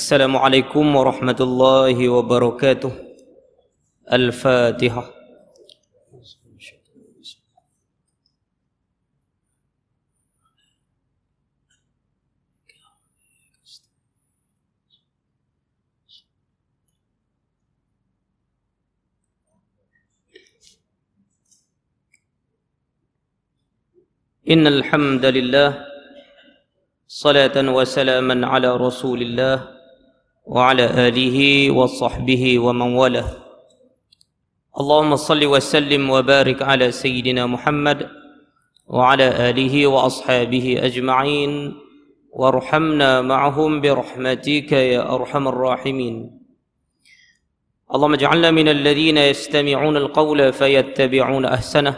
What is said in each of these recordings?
السلام عليكم ورحمة الله وبركاته الفاتحة إن الحمد لله صلاة وسلاما على رسول الله وعلى آله وصحبه ومن والاه اللهم صل وسلم وبارك على سيدنا محمد وعلى آله وأصحابه أجمعين وارحمنا معهم برحمتك يا أرحم الراحمين اللهم اجعلنا من الذين يستمعون القول فيتبعون أحسنه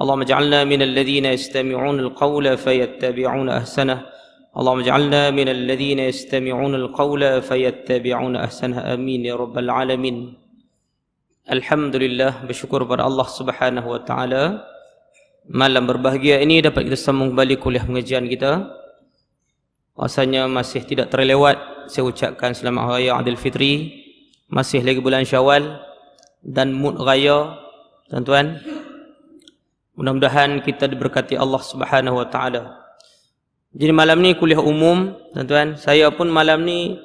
اللهم اجعلنا من الذين يستمعون القول فيتبعون أحسنه اللهم اجعلنا من الذين يستمعون القول فيتبعون احسنه امين يا رب العالمين الحمد لله بشكر بر الله سبحانه وتعالى malam berbahagia ini dapat kita sambung kembali kuliah pengajian kita Rasanya masih tidak terlewat Saya ucapkan selamat Hari raya Adil Fitri Masih lagi bulan syawal Dan mud raya Tuan-tuan Mudah-mudahan kita diberkati Allah Subhanahu Wa Taala. Jadi malam ni kuliah umum, tuan-tuan. Saya pun malam ni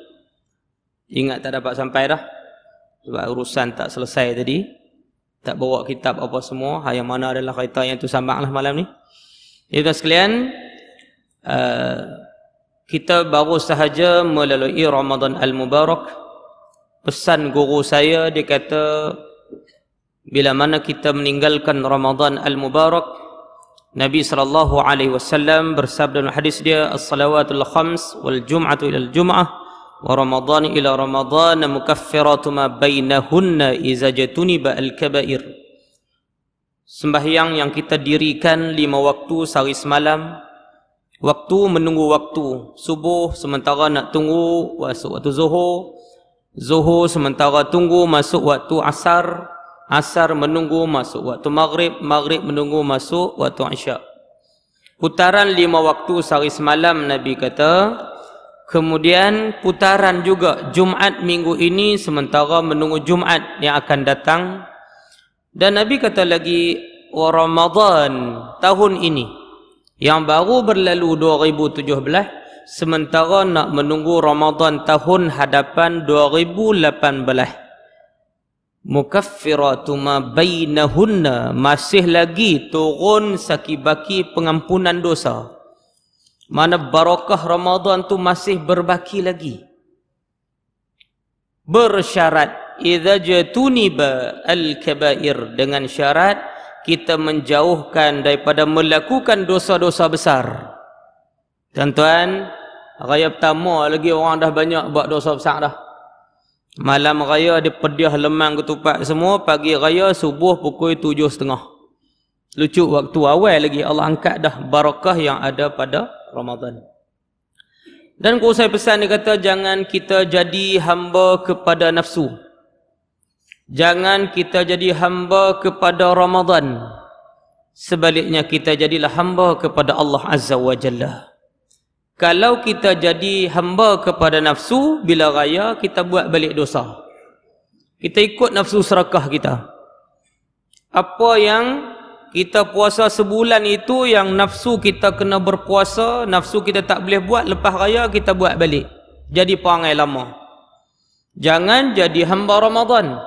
ingat tak dapat sampai dah. Sebab urusan tak selesai tadi. Tak bawa kitab apa semua. Hanya mana adalah kaita yang tu sambang lah malam ni. Ya tuan sekalian, uh, kita baru sahaja melalui Ramadan Al-Mubarak. Pesan guru saya, dia kata, bila mana kita meninggalkan Ramadan Al-Mubarak, Nabi sallallahu alaihi wasallam bersabda dalam hadis dia as-salawatul khams wal jum'atu ila al-jum'ah wa ramadhan ila ramadhan mukaffiratu ma bainahunna iza jatuni ba'al kaba'ir Sembahyang yang kita dirikan lima waktu sehari semalam Waktu menunggu waktu Subuh sementara nak tunggu masuk waktu zuhur Zuhur sementara tunggu masuk waktu asar asar menunggu masuk waktu maghrib, maghrib menunggu masuk waktu isyak. Putaran lima waktu sehari semalam Nabi kata, kemudian putaran juga Jumaat minggu ini sementara menunggu Jumaat yang akan datang. Dan Nabi kata lagi, wa Ramadan tahun ini yang baru berlalu 2017 sementara nak menunggu Ramadan tahun hadapan 2018 mukaffiratu ma bainahunna masih lagi turun sakibaki pengampunan dosa mana barakah Ramadan tu masih berbaki lagi bersyarat idza jatuniba al kabair dengan syarat kita menjauhkan daripada melakukan dosa-dosa besar tuan-tuan raya pertama lagi orang dah banyak buat dosa besar dah Malam raya dia pedih lemang ketupat semua. Pagi raya subuh pukul tujuh setengah. Lucu waktu awal lagi Allah angkat dah barakah yang ada pada Ramadhan Dan saya pesan dia kata jangan kita jadi hamba kepada nafsu. Jangan kita jadi hamba kepada Ramadhan Sebaliknya kita jadilah hamba kepada Allah Azza wa Jalla kalau kita jadi hamba kepada nafsu bila raya kita buat balik dosa kita ikut nafsu serakah kita apa yang kita puasa sebulan itu yang nafsu kita kena berpuasa nafsu kita tak boleh buat lepas raya kita buat balik jadi perangai lama jangan jadi hamba Ramadan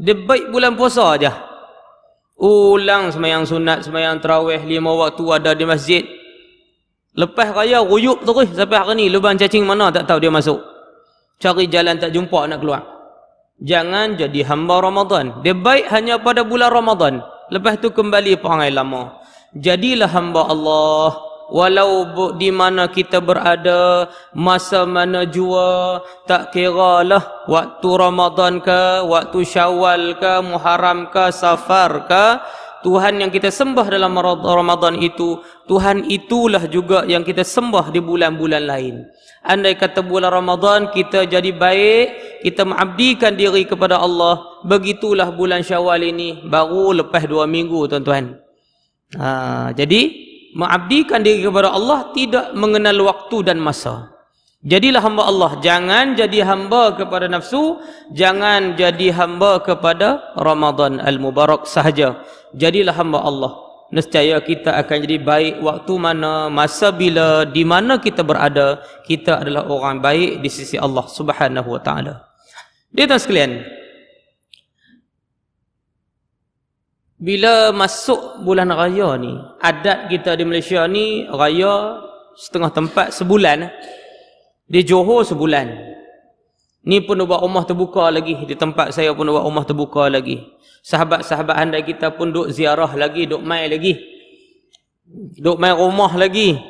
dia baik bulan puasa aja ulang semayang sunat semayang terawih lima waktu ada di masjid Lepas raya ruyup terus sampai hari ni lubang cacing mana tak tahu dia masuk. Cari jalan tak jumpa nak keluar. Jangan jadi hamba Ramadan. Dia baik hanya pada bulan Ramadan. Lepas tu kembali perangai lama. Jadilah hamba Allah. Walau di mana kita berada, masa mana jua, tak kira lah waktu Ramadan ke, waktu Syawal ke, Muharram ke, Safar ke, Tuhan yang kita sembah dalam Ramadan itu, Tuhan itulah juga yang kita sembah di bulan-bulan lain. Andai kata bulan Ramadan kita jadi baik, kita mengabdikan diri kepada Allah, begitulah bulan syawal ini, baru lepas dua minggu tuan-tuan. Ha, jadi, mengabdikan diri kepada Allah tidak mengenal waktu dan masa. Masa. Jadilah hamba Allah. Jangan jadi hamba kepada nafsu. Jangan jadi hamba kepada Ramadan Al-Mubarak sahaja. Jadilah hamba Allah. Nescaya kita akan jadi baik waktu mana, masa bila, di mana kita berada. Kita adalah orang baik di sisi Allah Subhanahu Wa Taala. Dia tuan sekalian. Bila masuk bulan raya ni, adat kita di Malaysia ni raya setengah tempat sebulan. Sebulan. Di Johor sebulan. Ni pun ubat rumah terbuka lagi. Di tempat saya pun ubat rumah terbuka lagi. Sahabat-sahabat anda kita pun duk ziarah lagi, duk mai lagi. Duk mai rumah lagi.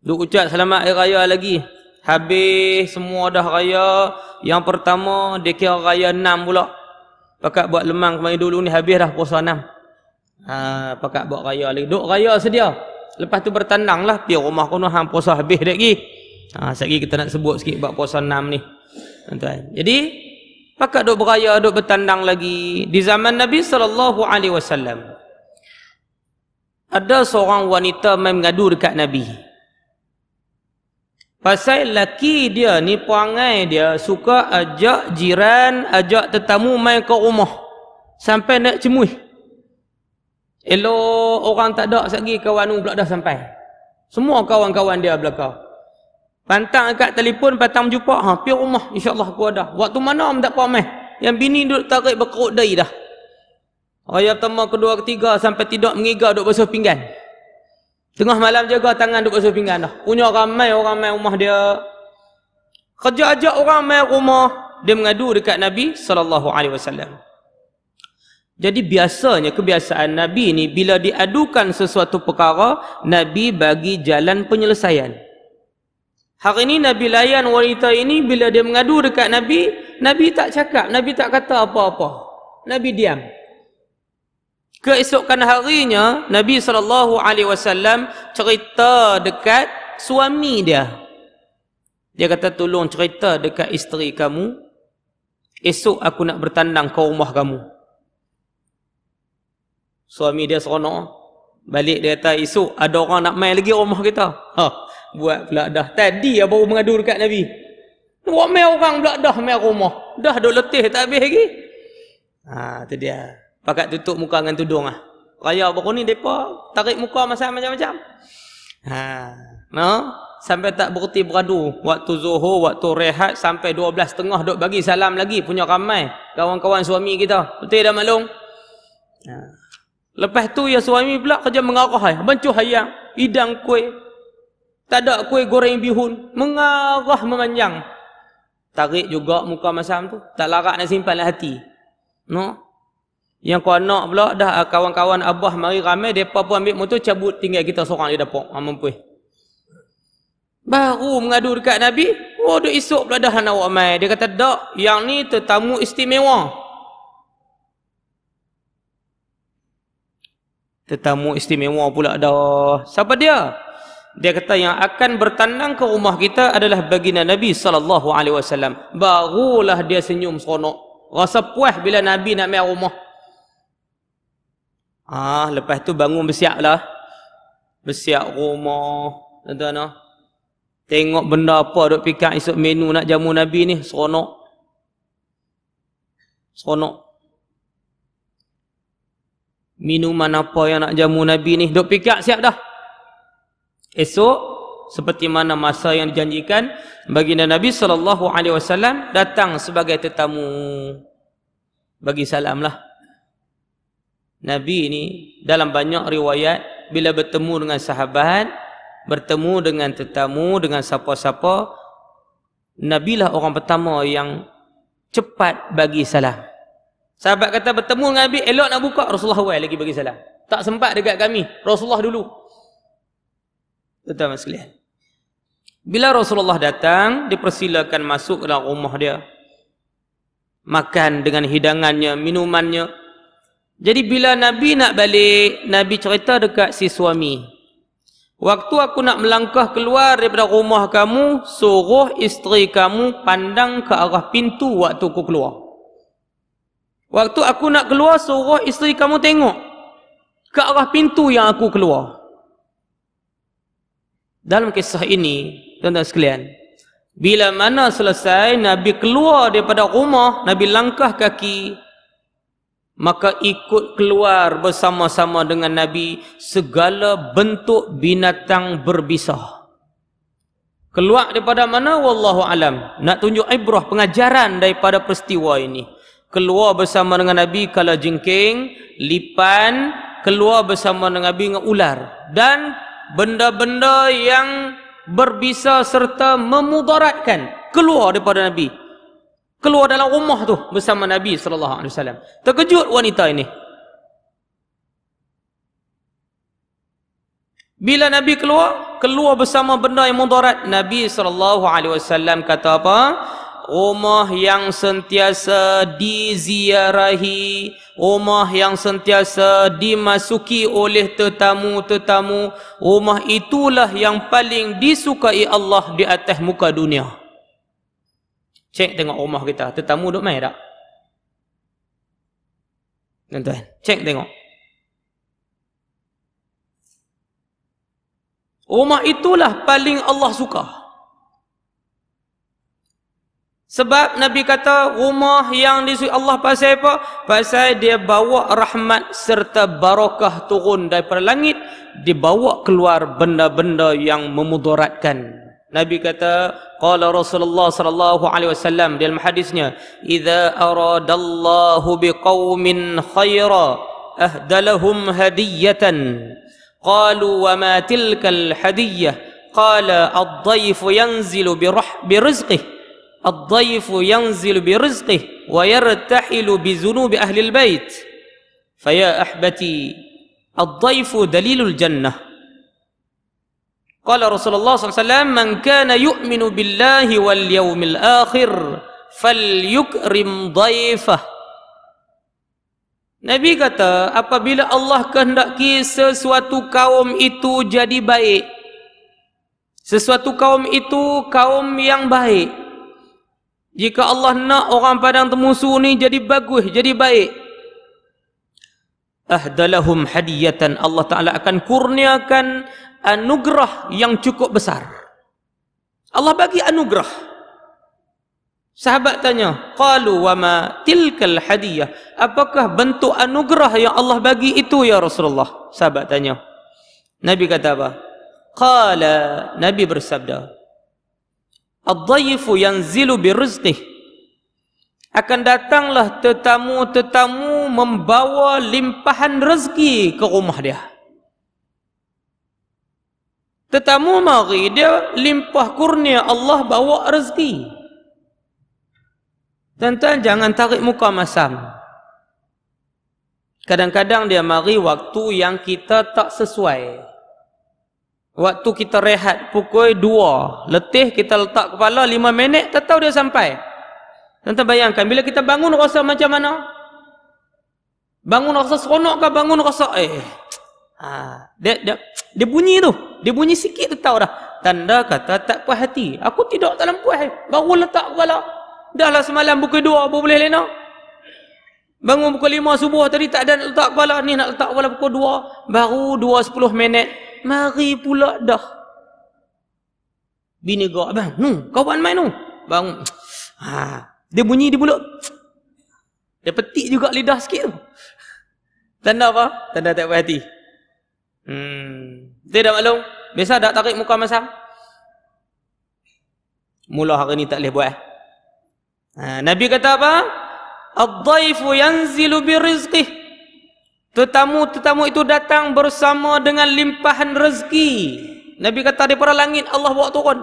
Duk ucap selamat hari raya lagi. Habis semua dah raya. Yang pertama, dia kira raya enam pula. Pakat buat lemang kemarin dulu ni habis dah puasa enam. Ha, pakat buat raya lagi. Duk raya sedia. Lepas tu bertandang lah. Pergi rumah kuno hang puasa habis dek lagi. Ha, sekali kita nak sebut sikit bab puasa enam ni. Tuan. Jadi pakat duk beraya, duk bertandang lagi di zaman Nabi saw Ada seorang wanita main mengadu dekat Nabi. Pasal laki dia ni perangai dia suka ajak jiran, ajak tetamu main ke rumah. Sampai nak cemuih. Elok orang tak ada sekali kawan pula dah sampai. Semua kawan-kawan dia belakang. Pantang kat telefon, pantang jumpa. Ha, pi rumah insya-Allah aku ada. Waktu mana am tak pamai. Yang bini duduk tarik berkerut dai dah. Ayah pertama, kedua, ketiga sampai tidak mengigau duduk basuh pinggan. Tengah malam jaga tangan duduk basuh pinggan dah. Punya ramai orang mai rumah dia. Kerja ajak orang mai rumah, dia mengadu dekat Nabi sallallahu alaihi wasallam. Jadi biasanya kebiasaan Nabi ni bila diadukan sesuatu perkara, Nabi bagi jalan penyelesaian. Hari ini Nabi layan wanita ini bila dia mengadu dekat Nabi, Nabi tak cakap, Nabi tak kata apa-apa. Nabi diam. Keesokan harinya Nabi saw. alaihi wasallam cerita dekat suami dia. Dia kata tolong cerita dekat isteri kamu. Esok aku nak bertandang ke rumah kamu. Suami dia seronok. Balik dia kata esok ada orang nak main lagi rumah kita. Ha buat pula dah. Tadi yang baru mengadu dekat Nabi. Buat mai orang pula dah mai rumah. Dah duk letih tak habis lagi. Ha, tu dia. Pakat tutup muka dengan tudung ah. Raya baru ni depa tarik muka masam macam-macam. Ha, no? Sampai tak berhenti beradu waktu Zuhur, waktu rehat sampai dua belas tengah duk bagi salam lagi punya ramai kawan-kawan suami kita. Betul dah maklum. Ha. Lepas tu ya suami pula kerja mengarah ai, bancuh ayam, idang kuih, tak ada kuih goreng bihun. Mengarah memanjang. Tarik juga muka masam tu. Tak larat nak simpan lah hati. No. Yang kau nak pula dah ah, kawan-kawan abah mari ramai. Mereka pun ambil motor cabut tinggal kita seorang di dapur. Amam ah, puih. Baru mengadu dekat Nabi. Oh duk esok pula dah nak ramai. Dia kata tak. Yang ni tetamu istimewa. Tetamu istimewa pula dah. Siapa dia? dia kata yang akan bertandang ke rumah kita adalah baginda Nabi sallallahu alaihi wasallam. Barulah dia senyum seronok. Rasa puas bila Nabi nak mai rumah. Ah, lepas tu bangun bersiaplah. Bersiap rumah, tuan-tuan. Tengok benda apa dok pikat esok menu nak jamu Nabi ni, seronok. Seronok. Minuman apa yang nak jamu Nabi ni, dok pikat siap dah. Esok seperti mana masa yang dijanjikan bagi Nabi sallallahu alaihi wasallam datang sebagai tetamu bagi salamlah. Nabi ini dalam banyak riwayat bila bertemu dengan sahabat, bertemu dengan tetamu, dengan siapa-siapa, lah orang pertama yang cepat bagi salam. Sahabat kata bertemu dengan Nabi, elok nak buka, Rasulullah awal lagi bagi salam. Tak sempat dekat kami, Rasulullah dulu. Tuan-tuan sekalian. Bila Rasulullah datang, dipersilakan masuk ke dalam rumah dia. Makan dengan hidangannya, minumannya. Jadi bila Nabi nak balik, Nabi cerita dekat si suami. Waktu aku nak melangkah keluar daripada rumah kamu, suruh isteri kamu pandang ke arah pintu waktu aku keluar. Waktu aku nak keluar, suruh isteri kamu tengok ke arah pintu yang aku keluar. Dalam kisah ini, tuan-tuan sekalian, bila mana selesai Nabi keluar daripada rumah, Nabi langkah kaki maka ikut keluar bersama-sama dengan Nabi segala bentuk binatang berbisa. Keluar daripada mana wallahu alam. Nak tunjuk ibrah pengajaran daripada peristiwa ini. Keluar bersama dengan Nabi kala jengking, lipan, keluar bersama dengan Nabi dengan ular dan benda-benda yang berbisa serta memudaratkan keluar daripada Nabi keluar dalam rumah tu bersama Nabi sallallahu alaihi wasallam terkejut wanita ini bila Nabi keluar keluar bersama benda yang mudarat Nabi sallallahu alaihi wasallam kata apa rumah yang sentiasa diziarahi rumah yang sentiasa dimasuki oleh tetamu-tetamu rumah itulah yang paling disukai Allah di atas muka dunia cek tengok rumah kita tetamu duduk main tak tuan-tuan cek tengok rumah itulah paling Allah suka sebab Nabi kata rumah yang disuruh Allah pasal apa? Pasal dia bawa rahmat serta barakah turun daripada langit. Dia bawa keluar benda-benda yang memudaratkan. Nabi kata, Qala Rasulullah sallallahu alaihi wasallam dalam hadisnya, "Idza aradallahu biqaumin khaira ahdalahum hadiyatan." Qalu wa ma tilkal hadiyyah? Qala ad-dayfu yanzilu bi rizqihi. الضيف ينزل برزقه ويرتحل بذنوب أهل البيت فيا أحبتي الضيف دليل الجنة قال رسول الله صلى الله عليه وسلم من كان يؤمن بالله واليوم الآخر فليكرم ضيفه Nabi kata apabila Allah kehendaki sesuatu kaum itu jadi baik sesuatu kaum itu kaum yang baik jika Allah nak orang Padang Temusu ni jadi bagus, jadi baik. Ahdalahum hadiyatan Allah Ta'ala akan kurniakan anugerah yang cukup besar. Allah bagi anugerah. Sahabat tanya, Qalu wa ma tilkal hadiyah. Apakah bentuk anugerah yang Allah bagi itu ya Rasulullah? Sahabat tanya. Nabi kata apa? Qala, Nabi bersabda. Ad-dayifu yanzilu birizqih. Akan datanglah tetamu-tetamu membawa limpahan rezeki ke rumah dia. Tetamu mari dia limpah kurnia Allah bawa rezeki. Tentu jangan tarik muka masam. Kadang-kadang dia mari waktu yang kita tak sesuai. Waktu kita rehat pukul 2, letih kita letak kepala 5 minit tak tahu dia sampai. Tentu bayangkan bila kita bangun rasa macam mana? Bangun rasa seronok ke bangun rasa eh. Ha, dia, dia, dia bunyi tu. Dia bunyi sikit tu tahu dah. Tanda kata tak puas hati. Aku tidak dalam puas. Baru letak kepala. Dahlah semalam pukul 2 apa boleh lena. Bangun pukul 5 subuh tadi tak ada nak letak kepala. Ni nak letak kepala pukul 2. Baru 2.10 minit mari pula dah bini kau abang nu kau main nu bang ha dia bunyi di mulut dia petik juga lidah sikit tu tanda apa tanda tak berhati hmm dia dah maklum biasa dak tarik muka masam mula hari ni tak boleh buat eh. ha, nabi kata apa ad-dhaifu yanzilu birizqihi Tetamu-tetamu itu datang bersama dengan limpahan rezeki. Nabi kata daripada langit Allah bawa turun.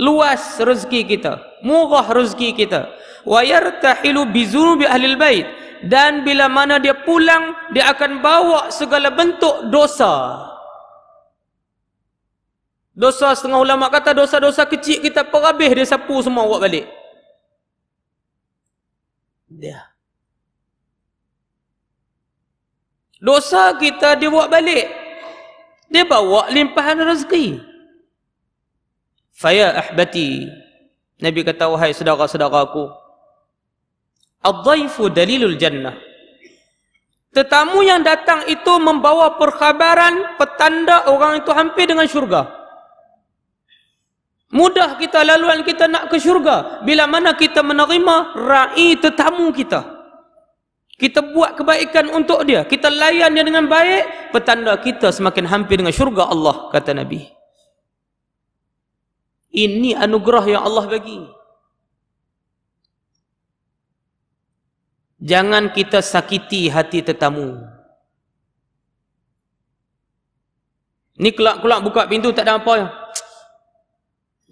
Luas rezeki kita, murah rezeki kita. Wa yartahilu bi zunubi ahli bait dan bila mana dia pulang dia akan bawa segala bentuk dosa. Dosa setengah ulama kata dosa-dosa kecil kita perabih dia sapu semua buat balik. Dia. Ya. Yeah. Dosa kita dia buat balik. Dia bawa limpahan rezeki. Faya ahbati. Nabi kata, wahai saudara-saudaraku. Al-Zaifu dalilul jannah. Tetamu yang datang itu membawa perkhabaran petanda orang itu hampir dengan syurga. Mudah kita laluan kita nak ke syurga. Bila mana kita menerima ra'i tetamu Kita kita buat kebaikan untuk dia kita layan dia dengan baik petanda kita semakin hampir dengan syurga Allah kata Nabi ini anugerah yang Allah bagi jangan kita sakiti hati tetamu ni kelak-kelak buka pintu tak ada apa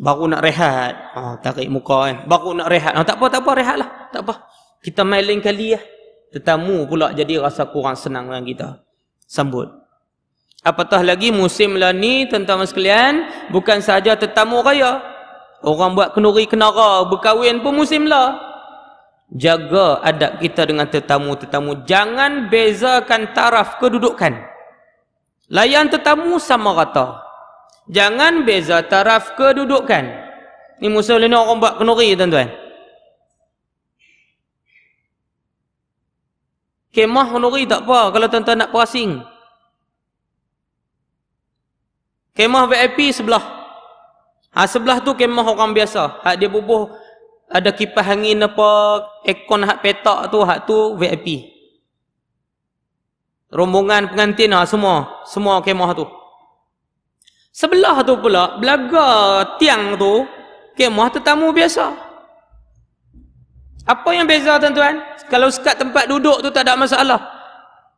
baru nak rehat oh, tarik muka eh. baru nak rehat oh, tak apa, tak apa, rehatlah tak apa kita main lain kali ya tetamu pula jadi rasa kurang senang dengan kita sambut apatah lagi musim lah ni tuan-tuan sekalian bukan saja tetamu raya orang buat kenuri kenara berkahwin pun musim lah jaga adab kita dengan tetamu-tetamu jangan bezakan taraf kedudukan layan tetamu sama rata jangan beza taraf kedudukan ni musim ni orang buat kenuri tuan-tuan Kemah honori tak apa kalau tuan-tuan nak perasing. Kemah VIP sebelah. Ha, sebelah tu kemah orang biasa. Hak dia bubuh ada kipas angin apa, ekon hak petak tu, hak tu VIP. Rombongan pengantin ha, semua, semua kemah tu. Sebelah tu pula, belaga tiang tu, kemah tetamu Biasa. Apa yang beza tuan-tuan? Kalau sekat tempat duduk tu tak ada masalah.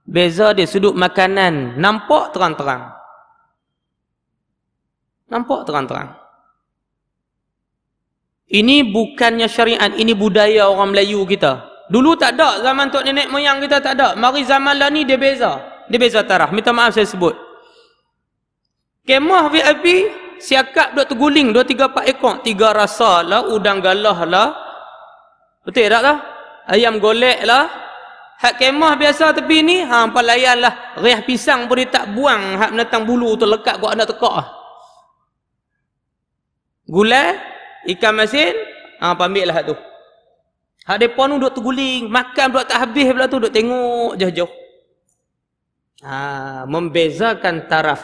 Beza dia sudut makanan. Nampak terang-terang. Nampak terang-terang. Ini bukannya syariat. Ini budaya orang Melayu kita. Dulu tak ada. Zaman Tok Nenek Moyang kita tak ada. Mari zaman lah ni dia beza. Dia beza tarah. Minta maaf saya sebut. Kemah VIP, siakap duduk terguling. Dua, tiga, pak ekor. Tiga rasa lah, udang galah lah, Betul tak lah? Ayam golek lah. Hak kemah biasa tepi ni, ha, empat layan lah. Riah pisang pun dia tak buang. Hak menetang bulu tu lekat kau anda tekak lah. Gulai, ikan masin, ha, pambil lah tu. Hak mereka ni duduk terguling. Makan pula tak habis pula tu. Duduk tengok jauh-jauh. Ha, membezakan taraf.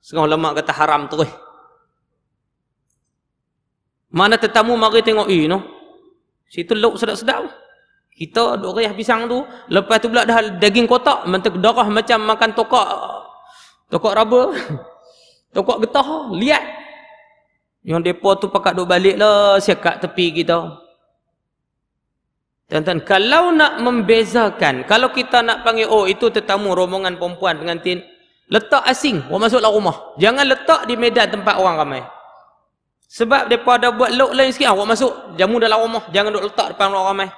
sekarang lemak kata haram tu. Mana tetamu mari tengok, eh no, Situ lauk sedap-sedap. Kita duk rayah pisang tu, lepas tu pula dah daging kotak, mentek darah macam makan tokak. Tokak raba. Tokak getah, lihat. Yang depa tu pakat duk baliklah siakat tepi kita. Tuan-tuan, kalau nak membezakan, kalau kita nak panggil, oh itu tetamu rombongan perempuan pengantin, letak asing, orang masuklah rumah. Jangan letak di medan tempat orang ramai. Sebab mereka ada buat lok lain sikit, awak masuk. Jamu dalam rumah, jangan duduk letak depan orang ramai.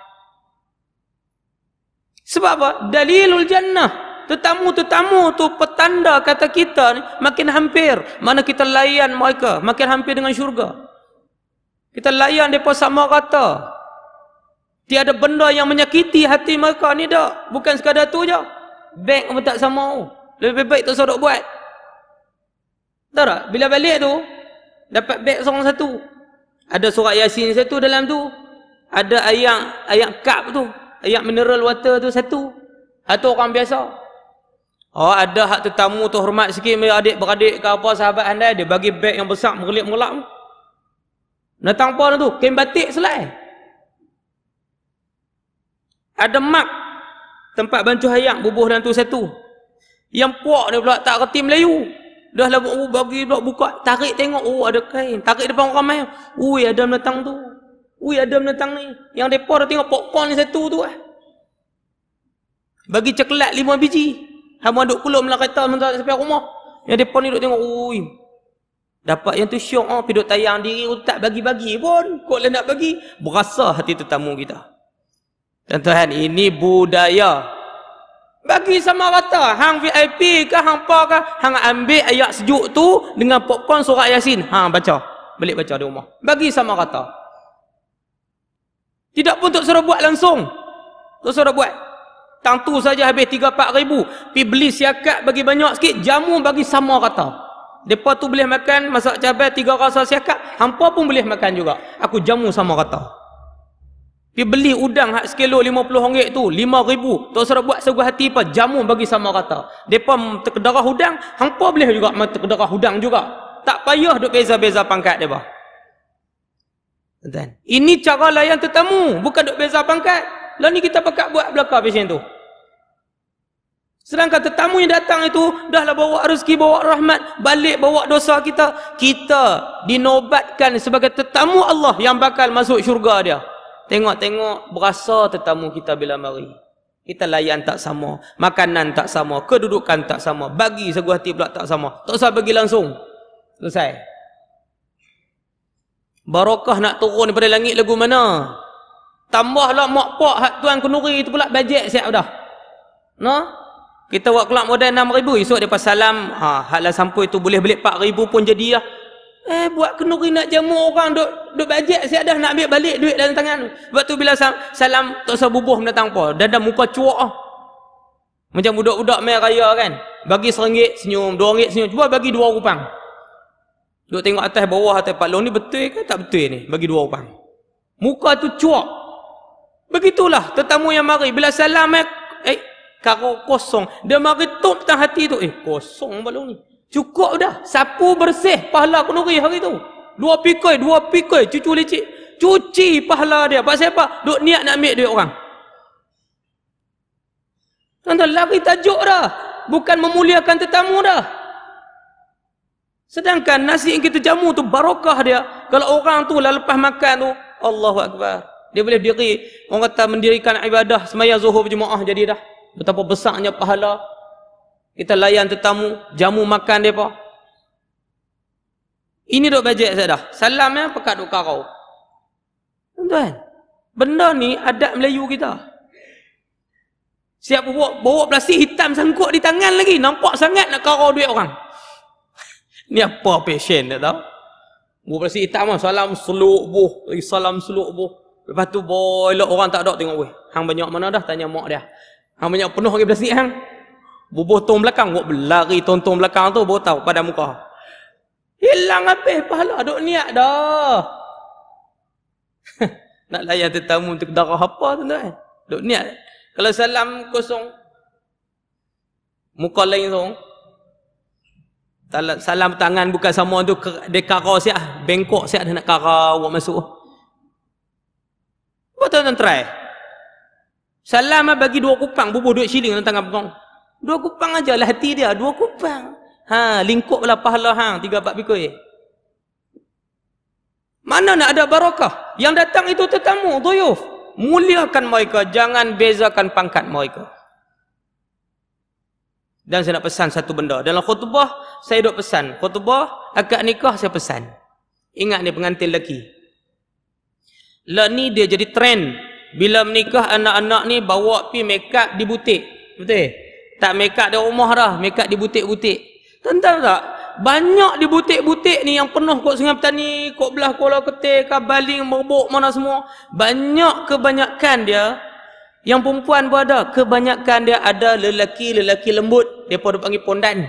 Sebab apa? Dalilul jannah. Tetamu-tetamu tu petanda kata kita ni makin hampir. Mana kita layan mereka, makin hampir dengan syurga. Kita layan mereka sama rata. Tiada benda yang menyakiti hati mereka ni dah. Bukan sekadar tu je. Bank pun tak sama. Lebih baik tak usah buat. Tahu tak? Bila balik tu, dapat beg seorang satu ada surat yasin satu dalam tu ada ayam ayam kap tu ayam mineral water tu satu atau orang biasa oh ada hak tetamu tu hormat sikit adik beradik ke apa sahabat anda dia bagi beg yang besar mengelip mengelap datang apa tu kain batik selai ada mak tempat bancuh ayat bubuh dan tu satu yang puak ni pula tak reti Melayu Dah lah oh, bagi dah buka, tarik tengok, oh ada kain. Tarik depan orang ramai. Ui ada menetang tu. Ui ada menetang ni. Yang depa dah tengok popcorn ni satu tu eh. Bagi coklat lima biji. Hamba duk kulup melah kereta mentah sampai rumah. Yang depa ni duk tengok, ui. Dapat yang tu syok ah, oh, pidok tayang diri tu oh, tak bagi-bagi pun. Kok lah nak bagi. Berasa hati tetamu kita. Tuan-tuan, ini budaya bagi sama rata hang VIP ke hang apa ke hang ambil ayat sejuk tu dengan popcorn surah yasin hang baca balik baca di rumah bagi sama rata tidak pun tak suruh buat langsung tak suruh buat tang tu saja habis 3 4 ribu pi beli siakat bagi banyak sikit jamu bagi sama rata depa tu boleh makan masak cabai tiga rasa siakat hangpa pun boleh makan juga aku jamu sama rata dia beli udang hak sekilo lima puluh ringgit tu. Lima ribu. Tak usah buat seguh hati apa. Jamu bagi sama rata. Mereka terkedarah udang. Hampa boleh juga terkedarah udang juga. Tak payah duk beza-beza pangkat dia. Tuan-tuan. Ini cara layan tetamu. Bukan duk beza pangkat. Lalu ni kita pakat buat belakang pasien tu. Sedangkan tetamu yang datang itu dah lah bawa rezeki, bawa rahmat, balik bawa dosa kita. Kita dinobatkan sebagai tetamu Allah yang bakal masuk syurga dia. Tengok-tengok berasa tetamu kita bila mari. Kita layan tak sama, makanan tak sama, kedudukan tak sama, bagi segu hati pula tak sama. Tak usah pergi langsung. Selesai. Barakah nak turun daripada langit lagu mana? Tambahlah mak pak hak tuan kenuri itu pula bajet siap dah. No? Kita buat kelab modal ribu, esok dia pasal salam. Ha, hal lah sampai itu boleh beli ribu pun jadi Ya. Eh buat kenuri nak jamu orang duk duk bajet si ada nak ambil balik duit dalam tangan. Sebab tu bila salam, salam tok sa bubuh mendatang apa? Dadah muka cuak ah. Macam budak-budak main raya kan. Bagi seringgit senyum, dua ringgit senyum. Cuba bagi dua rupang. Duk tengok atas bawah atas pak long ni betul ke tak betul ni? Bagi dua rupang. Muka tu cuak. Begitulah tetamu yang mari bila salam eh, eh karo kosong. Dia mari tup tang hati tu. Eh kosong balong ni. Cukup dah. Sapu bersih pahala aku nuri hari tu. Dua pikoi, dua pikoi cucu licik. Cuci pahala dia. Pak siapa? Duk niat nak ambil duit orang. Tuan-tuan, lari tajuk dah. Bukan memuliakan tetamu dah. Sedangkan nasi yang kita jamu tu barokah dia. Kalau orang tu lah lepas makan tu, Allahu Akbar. Dia boleh diri, orang kata mendirikan ibadah, semaya zuhur berjemaah jadi dah. Betapa besarnya pahala kita layan tetamu, jamu makan depa. Ini dok bajet saya dah. Salam ya pekat dok karau. Tuan-tuan, benda ni adat Melayu kita. Siap bawa bawa plastik hitam sangkut di tangan lagi, nampak sangat nak karau duit orang. ni apa passion tak tahu. Bawa plastik hitam lah. salam seluk buh, lagi salam seluk buh. Lepas tu boy, orang tak ada tengok weh. Hang banyak mana dah tanya mak dia. Hang banyak penuh lagi plastik hang. Bubuh tong belakang, buat berlari tong-tong belakang tu, buat tahu pada muka. Hilang apa? pahala, duk niat dah. Nak layan tetamu untuk darah apa tu tuan? Duk niat. Kalau salam kosong, muka lain tu, salam tangan bukan sama tu, dia karau siap, bengkok siap dia nak karau, buat masuk. Buat tuan-tuan try. Salam bagi dua kupang, bubuh duit shilling tu tangan bengkok. Dua kupang aja lah hati dia, dua kupang. Ha, lah pahala hang tiga empat pikul. Mana nak ada barakah? Yang datang itu tetamu, duyuf. Muliakan mereka, jangan bezakan pangkat mereka. Dan saya nak pesan satu benda. Dalam khutbah, saya duk pesan. Khutbah, akad nikah, saya pesan. Ingat ni pengantin lelaki. Lah ni dia jadi trend. Bila menikah, anak-anak ni bawa pi make up di butik. Betul? tak mekat di rumah dah mekat di butik-butik tentang tak banyak di butik-butik ni yang penuh kot sungai petani kot belah kuala ketir kabaling merbuk mana semua banyak kebanyakan dia yang perempuan pun ada kebanyakan dia ada lelaki-lelaki lembut dia pun panggil pondan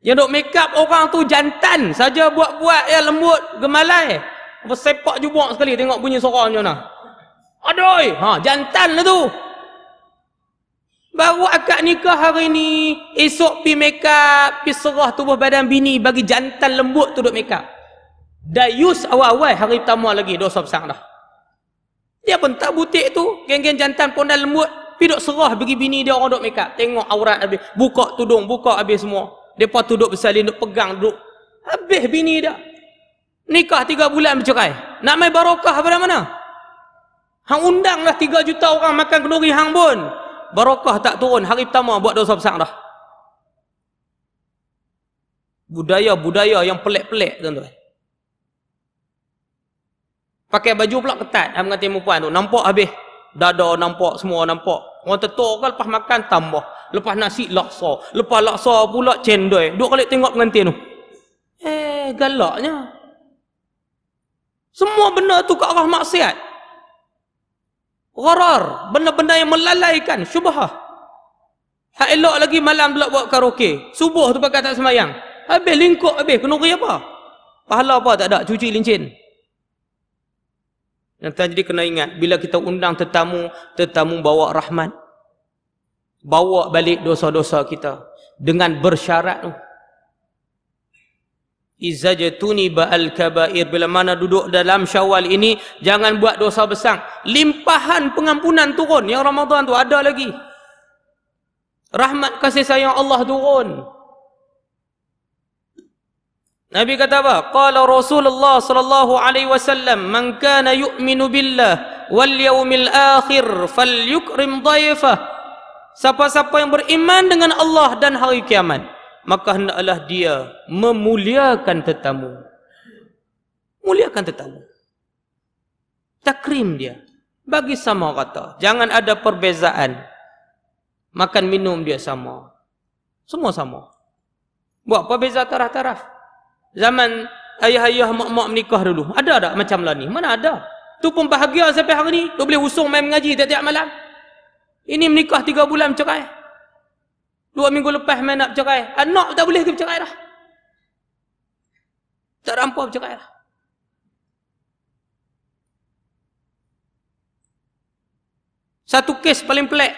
yang duk mekap orang tu jantan saja buat-buat ya lembut gemalai apa sepak jubak sekali tengok bunyi suara macam mana aduh ha, jantan lah tu Baru akad nikah hari ni, esok pi make up, pi serah tubuh badan bini bagi jantan lembut tu duk make up. Dayus awal-awal hari pertama lagi dosa besar dah. Dia pun tak butik tu, geng-geng jantan pun dah lembut, pi duk serah bagi bini dia orang duk make up, tengok aurat habis, buka tudung, buka habis semua. Depa tu duk bersalin duk pegang duk. Habis bini dia. Nikah tiga bulan bercerai. Nak mai barokah pada mana? Hang undanglah tiga juta orang makan kenduri hang pun barakah tak turun hari pertama buat dosa besar dah budaya-budaya yang pelik-pelik tuan-tuan pakai baju pula ketat dalam kata ibu puan tu nampak habis dada nampak semua nampak orang tertua kan lepas makan tambah lepas nasi laksa lepas laksa pula cendoy duduk kali tengok pengantin tu eh galaknya semua benda tu ke arah maksiat gharar benda-benda yang melalaikan syubhah hak elok lagi malam belak buat karaoke subuh tu pakai tak semayang habis lingkup habis kena ke apa pahala apa tak ada cuci lincin yang jadi kena ingat bila kita undang tetamu tetamu bawa rahmat bawa balik dosa-dosa kita dengan bersyarat tu izajatuni ba'al kabair bila mana duduk dalam syawal ini jangan buat dosa besar limpahan pengampunan turun yang Ramadan tu ada lagi rahmat kasih sayang Allah turun Nabi kata apa? Qala Rasulullah sallallahu alaihi wasallam, "Man kana yu'minu billah wal yawmil akhir falyukrim dhaifah." Siapa-siapa yang beriman dengan Allah dan hari kiamat, maka hendaklah dia memuliakan tetamu. Muliakan tetamu. Takrim dia. Bagi sama rata. Jangan ada perbezaan. Makan minum dia sama. Semua sama. Buat apa beza taraf-taraf? Zaman ayah-ayah mak-mak menikah dulu. Ada tak macam lah ni? Mana ada? Tu pun bahagia sampai hari ni. Tu boleh usung main mengaji tiap-tiap malam. Ini menikah tiga bulan cerai. Eh? Dua minggu lepas main nak bercerai. Anak tak boleh ke bercerai dah. Tak rampau bercerai dah. Satu kes paling pelik.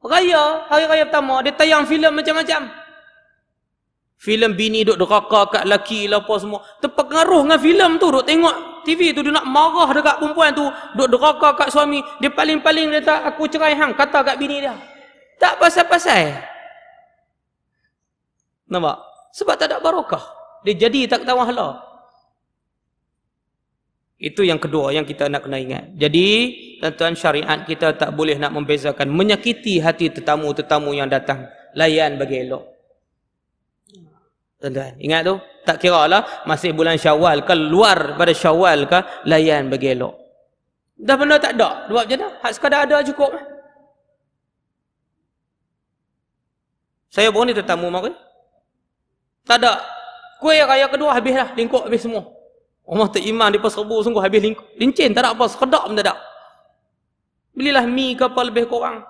Raya, hari raya pertama, dia tayang filem macam-macam. Filem bini duk deraka kat lelaki lah apa semua. Terpengaruh dengan filem tu, duk tengok TV tu, dia nak marah dekat perempuan tu, duk deraka kat suami. Dia paling-paling dia tak, aku cerai hang, kata kat bini dia. Tak pasal-pasal. Nampak? Sebab tak ada barakah. Dia jadi tak tahu halal. Itu yang kedua yang kita nak kena ingat. Jadi, tuan-tuan syariat kita tak boleh nak membezakan. Menyakiti hati tetamu-tetamu yang datang. Layan bagi elok. Tuan-tuan, ingat tu? Tak kira lah, masih bulan syawal ke, luar pada syawal ke, layan bagi elok. Dah benda tak ada. dua macam mana? Hak sekadar ada cukup. Eh? Saya pun ni tetamu mari. Tak ada. Kuih raya kedua habislah, lingkup habis semua. Rumah tak iman depa serbu sungguh habis lingkup. Lincin tak ada apa, sekedap pun tak ada. Belilah mi ke apa lebih kurang.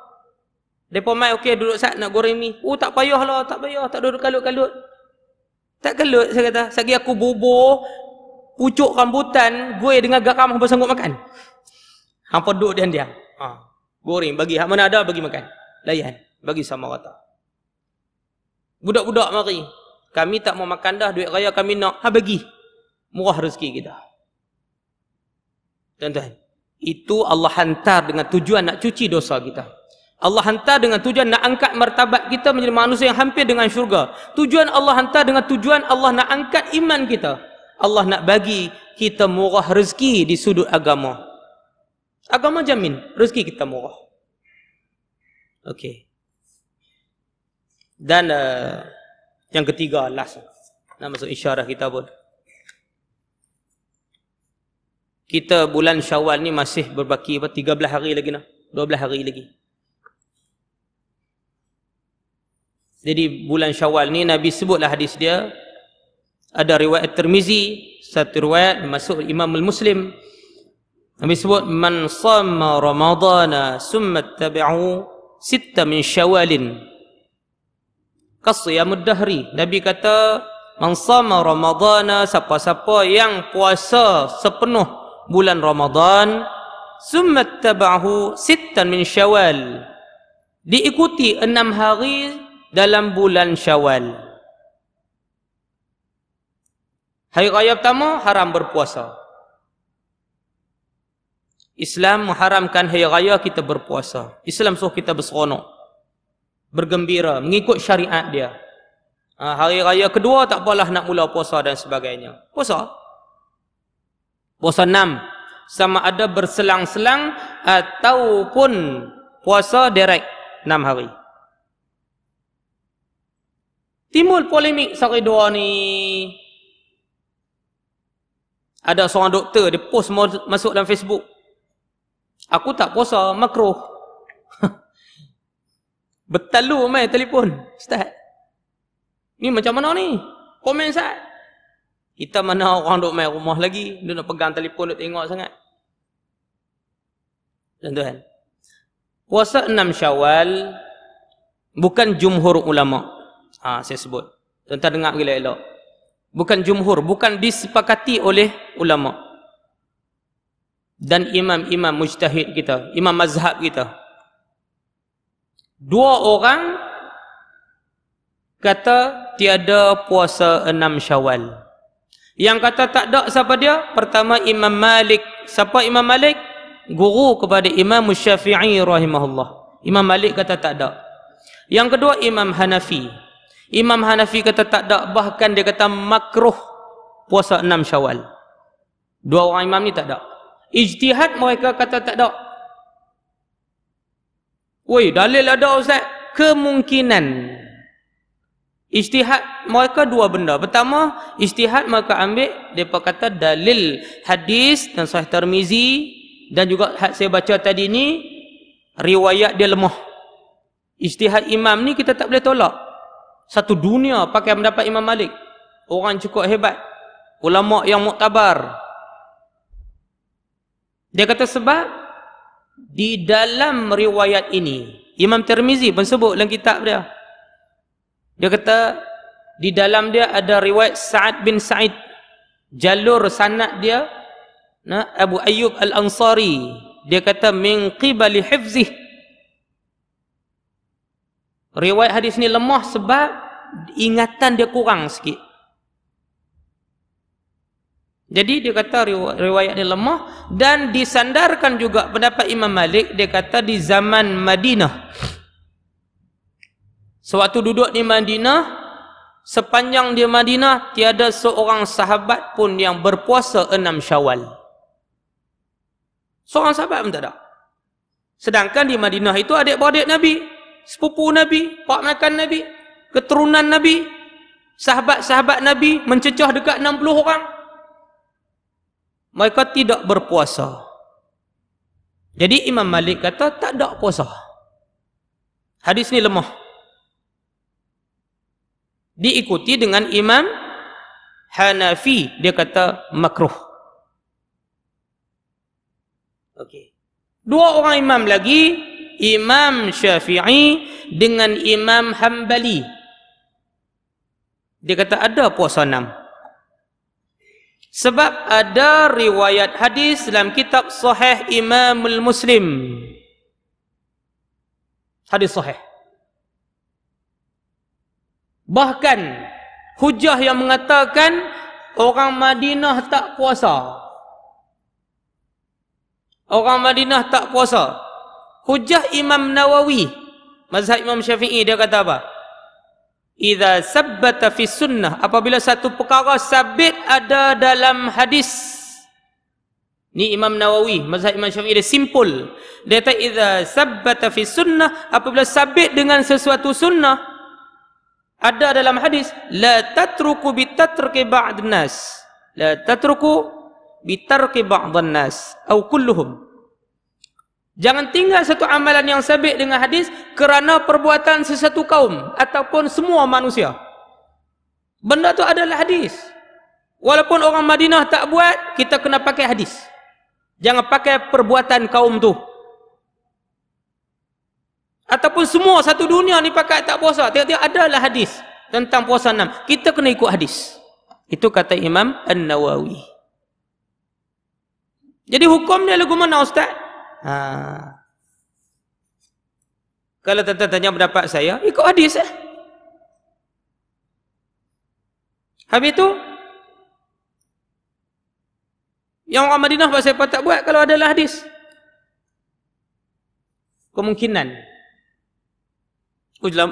Depa mai okey duduk sat nak goreng mi. Oh tak lah, tak payah, tak duduk kalut-kalut. Tak kalut saya kata. Sagi aku bobo, pucuk rambutan gue dengan garam hampa sanggup makan. Hampa duduk diam dia, Ha. Goreng bagi hak mana ada bagi makan. Layan bagi sama rata. Budak-budak mari. Kami tak mau makan dah duit raya kami nak. Ha bagi. Murah rezeki kita. Tuan-tuan, itu Allah hantar dengan tujuan nak cuci dosa kita. Allah hantar dengan tujuan nak angkat martabat kita menjadi manusia yang hampir dengan syurga. Tujuan Allah hantar dengan tujuan Allah nak angkat iman kita. Allah nak bagi kita murah rezeki di sudut agama. Agama jamin rezeki kita murah. Okey. Dan uh, yang ketiga last nak masuk isyarah kita pun. Kita bulan Syawal ni masih berbaki tiga belah hari lagi dua belah hari lagi. Jadi bulan Syawal ni Nabi sebutlah hadis dia ada riwayat termizi satu riwayat masuk Imam Al-Muslim. Nabi sebut man sama Ramadana summa tabi'u sitta min syawalin qasiyamud dahri nabi kata man sama ramadana siapa-siapa yang puasa sepenuh bulan Ramadhan, summa tabahu sittan min syawal diikuti enam hari dalam bulan syawal hari raya pertama haram berpuasa Islam mengharamkan hari raya kita berpuasa. Islam suruh kita berseronok bergembira mengikut syariat dia ah, hari raya kedua tak apalah nak mula puasa dan sebagainya puasa puasa enam sama ada berselang-selang ataupun puasa direct enam hari timbul polemik sehari dua ni ada seorang doktor dia post masuk dalam facebook aku tak puasa makruh Bertalu mai telefon. Ustaz. Ni macam mana ni? Komen Ustaz. Kita mana orang duk mai rumah lagi. Dia nak pegang telefon duk tengok sangat. Tuan-tuan. Puasa enam syawal. Bukan jumhur ulama. Ha, saya sebut. Tuan-tuan dengar gila elok. Bukan jumhur. Bukan disepakati oleh ulama. Dan imam-imam mujtahid kita. Imam mazhab Kita Dua orang kata tiada puasa enam syawal. Yang kata tak ada siapa dia? Pertama Imam Malik. Siapa Imam Malik? Guru kepada Imam Syafi'i rahimahullah. Imam Malik kata tak ada. Yang kedua Imam Hanafi. Imam Hanafi kata tak ada. Bahkan dia kata makruh puasa enam syawal. Dua orang imam ni tak ada. Ijtihad mereka kata tak ada. Woi, dalil ada Ustaz. Kemungkinan. istihad mereka dua benda. Pertama, istihad mereka ambil depa kata dalil hadis dan sahih Tirmizi dan juga had saya baca tadi ni riwayat dia lemah. Istihad imam ni kita tak boleh tolak. Satu dunia pakai pendapat Imam Malik. Orang cukup hebat. Ulama yang muktabar. Dia kata sebab di dalam riwayat ini Imam Tirmizi pun sebut dalam kitab dia dia kata di dalam dia ada riwayat Sa'ad bin Sa'id jalur sanad dia nah Abu Ayyub Al-Ansari dia kata min qibali hifzi riwayat hadis ni lemah sebab ingatan dia kurang sikit jadi dia kata riwayat ini lemah dan disandarkan juga pendapat Imam Malik dia kata di zaman Madinah. Sewaktu duduk di Madinah sepanjang di Madinah tiada seorang sahabat pun yang berpuasa enam syawal. Seorang sahabat pun tak ada. Sedangkan di Madinah itu adik-beradik Nabi, sepupu Nabi, pak makan Nabi, keturunan Nabi, sahabat-sahabat Nabi mencecah dekat 60 orang mereka tidak berpuasa. Jadi Imam Malik kata tak ada puasa. Hadis ni lemah. Diikuti dengan Imam Hanafi dia kata makruh. Okey. Dua orang imam lagi, Imam Syafi'i dengan Imam Hambali. Dia kata ada puasa enam. Sebab ada riwayat hadis dalam kitab sahih Imam Muslim. Hadis sahih. Bahkan hujah yang mengatakan orang Madinah tak puasa. Orang Madinah tak puasa. Hujah Imam Nawawi. Mazhab Imam Syafi'i dia kata apa? Iza sabbata fi sunnah Apabila satu perkara sabit ada dalam hadis Ni Imam Nawawi Mazhab Imam Syafi'i dia simpul Dia kata Iza sabbata fi sunnah Apabila sabit dengan sesuatu sunnah Ada dalam hadis La tatruku bi tatruki ba'd nas La tatruku bi tarki ba'd nas atau kulluhum Jangan tinggal satu amalan yang sabit dengan hadis kerana perbuatan sesuatu kaum ataupun semua manusia. Benda tu adalah hadis. Walaupun orang Madinah tak buat, kita kena pakai hadis. Jangan pakai perbuatan kaum tu. Ataupun semua satu dunia ni pakai tak puasa. Tengok-tengok adalah hadis tentang puasa enam. Kita kena ikut hadis. Itu kata Imam An-Nawawi. Jadi hukumnya lagu mana Ustaz? Ha. Kalau tuan-tuan tanya pendapat saya, ikut hadis eh. Habis tu yang orang Madinah buat siapa tak buat kalau adalah hadis. Kemungkinan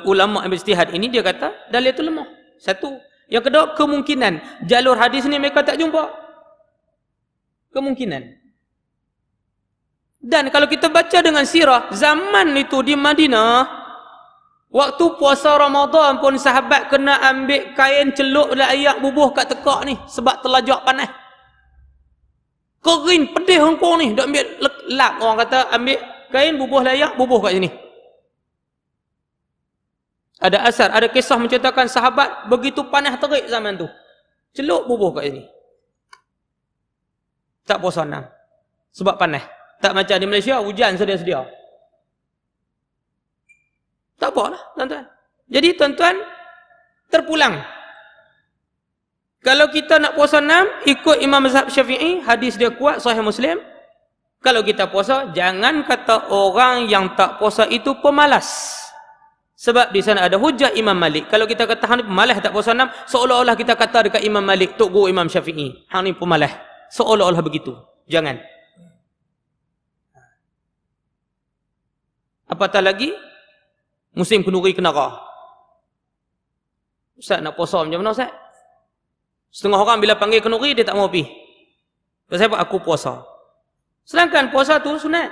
ulama ijtihad ini dia kata dalil itu lemah. Satu, yang kedua kemungkinan jalur hadis ni mereka tak jumpa. Kemungkinan. Dan kalau kita baca dengan sirah, zaman itu di Madinah, waktu puasa Ramadan pun sahabat kena ambil kain celuk dan ayak bubuh kat tekak ni sebab terlajak panas. Kering, pedih hongkau ni. Dia ambil lap, orang kata ambil kain bubuh layak, bubuh kat sini. Ada asar, ada kisah menceritakan sahabat begitu panas terik zaman tu. Celuk bubuh kat sini. Tak puasa enam. Sebab panas. Tak macam di Malaysia, hujan sedia-sedia. Tak apa lah, tuan-tuan. Jadi, tuan-tuan, terpulang. Kalau kita nak puasa enam, ikut Imam Mazhab Syafi'i, hadis dia kuat, sahih Muslim. Kalau kita puasa, jangan kata orang yang tak puasa itu pemalas. Sebab di sana ada hujah Imam Malik. Kalau kita kata Hanif pemalas tak puasa enam, seolah-olah kita kata dekat Imam Malik, Tok Guru Imam Syafi'i. Hanif pemalas. Seolah-olah begitu. Jangan. Jangan. apatah lagi musim kenduri kenara ustaz nak puasa macam mana ustaz setengah orang bila panggil kenduri dia tak mau pi. pasal apa aku puasa sedangkan puasa tu sunat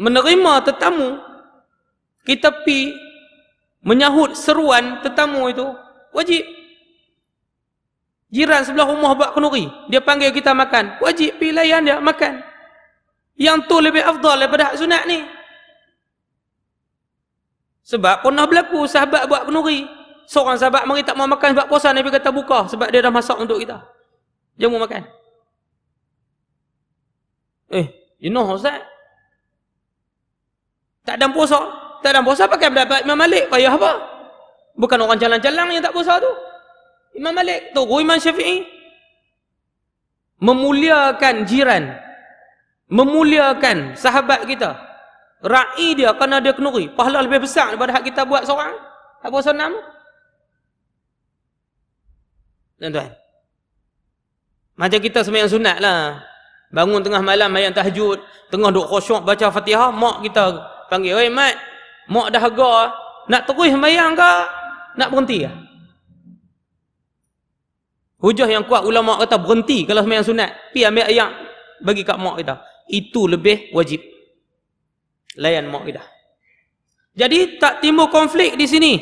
menerima tetamu kita pi menyahut seruan tetamu itu wajib jiran sebelah rumah buat kenuri dia panggil kita makan wajib pi layan dia makan yang tu lebih afdal daripada hak sunat ni sebab pernah berlaku sahabat buat penuri seorang sahabat mari tak mau makan sebab puasa Nabi kata buka sebab dia dah masak untuk kita jamu makan eh you know Ustaz tak ada puasa tak ada puasa pakai pendapat Imam Malik payah apa bukan orang jalan-jalan yang tak puasa tu Imam Malik tu Imam Syafi'i memuliakan jiran memuliakan sahabat kita ra'i dia kerana dia kenuri pahala lebih besar daripada hak kita buat seorang hak puasa enam tuan-tuan macam kita semua yang sunat lah bangun tengah malam mayang tahajud tengah duk khusyuk baca fatihah mak kita panggil oi mat mak dah haga nak terus mayang ke nak berhenti ke hujah yang kuat ulama kata berhenti kalau semua yang sunat pi ambil ayam bagi kat mak kita itu lebih wajib layan mu'idah jadi tak timbul konflik di sini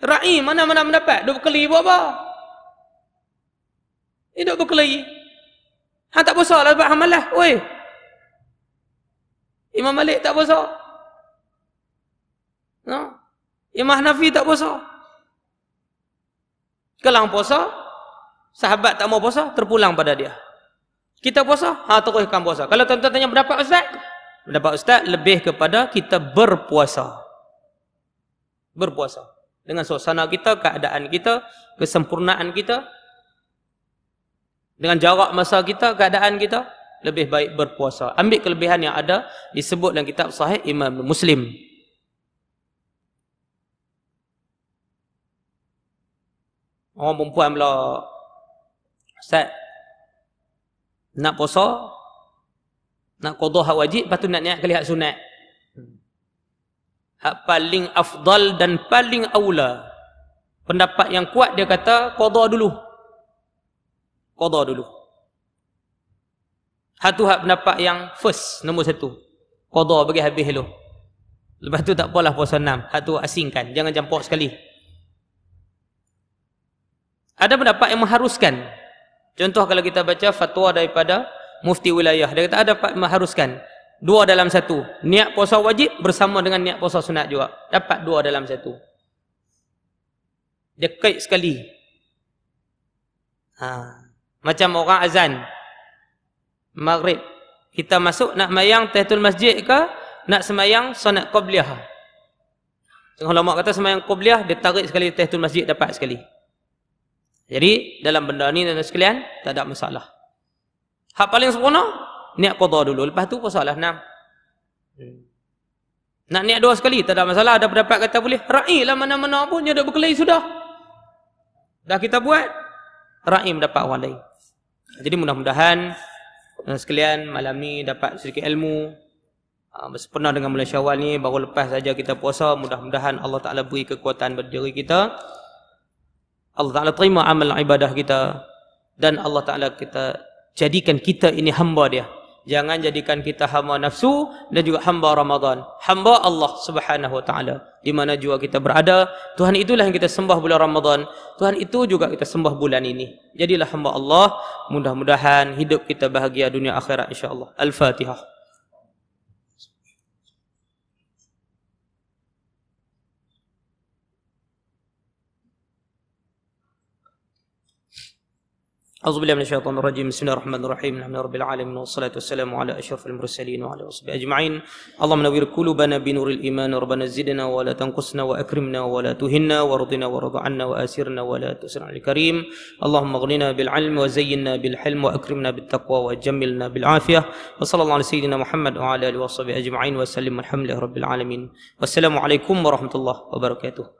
ra'i mana-mana mendapat duk berkeli buat apa ini eh, duk berkeli Han tak besar lah sebab hamalah. Oi. Imam Malik tak besar. No. Imam Hanafi tak besar. Kalau puasa, sahabat tak mau puasa, terpulang pada dia kita puasa, ha teruskan puasa. Kalau tuan-tuan tanya pendapat ustaz, pendapat ustaz lebih kepada kita berpuasa. Berpuasa. Dengan suasana kita, keadaan kita, kesempurnaan kita, dengan jarak masa kita, keadaan kita, lebih baik berpuasa. Ambil kelebihan yang ada disebut dalam kitab sahih Imam Muslim. Orang perempuan pula Ustaz nak puasa nak qada hak wajib lepas tu nak niat kelihat sunat hak paling afdal dan paling aula pendapat yang kuat dia kata qada dulu qada dulu hak tu hak pendapat yang first nombor satu qada bagi habis dulu lepas tu tak apalah puasa enam hak tu asingkan jangan campur sekali ada pendapat yang mengharuskan Contoh kalau kita baca fatwa daripada mufti wilayah. Dia kata ada dapat mengharuskan. Dua dalam satu. Niat puasa wajib bersama dengan niat puasa sunat juga. Dapat dua dalam satu. Dia kait sekali. Ha. Macam orang azan. Maghrib. Kita masuk nak mayang tehtul masjid ke? Nak semayang sunat qobliyah. Tengah lama kata semayang qobliyah, dia tarik sekali tehtul masjid dapat Sekali. Jadi dalam benda ni dan sekalian tak ada masalah. Hak paling sempurna niat qada dulu lepas tu puasa lah enam. Hmm. Nak niat dua sekali tak ada masalah ada pendapat kata boleh ra'ilah mana-mana pun dia dah berkelahi sudah. Dah kita buat ra'im dapat orang lain. Jadi mudah-mudahan dan sekalian malam ni dapat sedikit ilmu. Ah pernah dengan bulan Syawal ni baru lepas saja kita puasa mudah-mudahan Allah Taala beri kekuatan berdiri kita. Allah Ta'ala terima amal ibadah kita dan Allah Ta'ala kita jadikan kita ini hamba dia jangan jadikan kita hamba nafsu dan juga hamba Ramadan hamba Allah Subhanahu Wa Ta'ala di mana jua kita berada Tuhan itulah yang kita sembah bulan Ramadan Tuhan itu juga kita sembah bulan ini jadilah hamba Allah mudah-mudahan hidup kita bahagia dunia akhirat insyaAllah Al-Fatihah أعوذ بالله من الشيطان الرجيم بسم الله الرحمن الرحيم الحمد لله رب العالمين والصلاة والسلام على أشرف المرسلين وعلى وصحبه أجمعين اللهم نور قلوبنا بنور الإيمان ربنا زدنا ولا تنقصنا وأكرمنا ولا تهنا وارضنا وارض عنا وآسرنا ولا تسر عن الكريم اللهم اغننا بالعلم وزينا بالحلم وأكرمنا بالتقوى وجملنا بالعافية وصلى الله على سيدنا محمد وعلى آله وصحبه أجمعين وسلم الحمد لله رب العالمين والسلام عليكم ورحمة الله وبركاته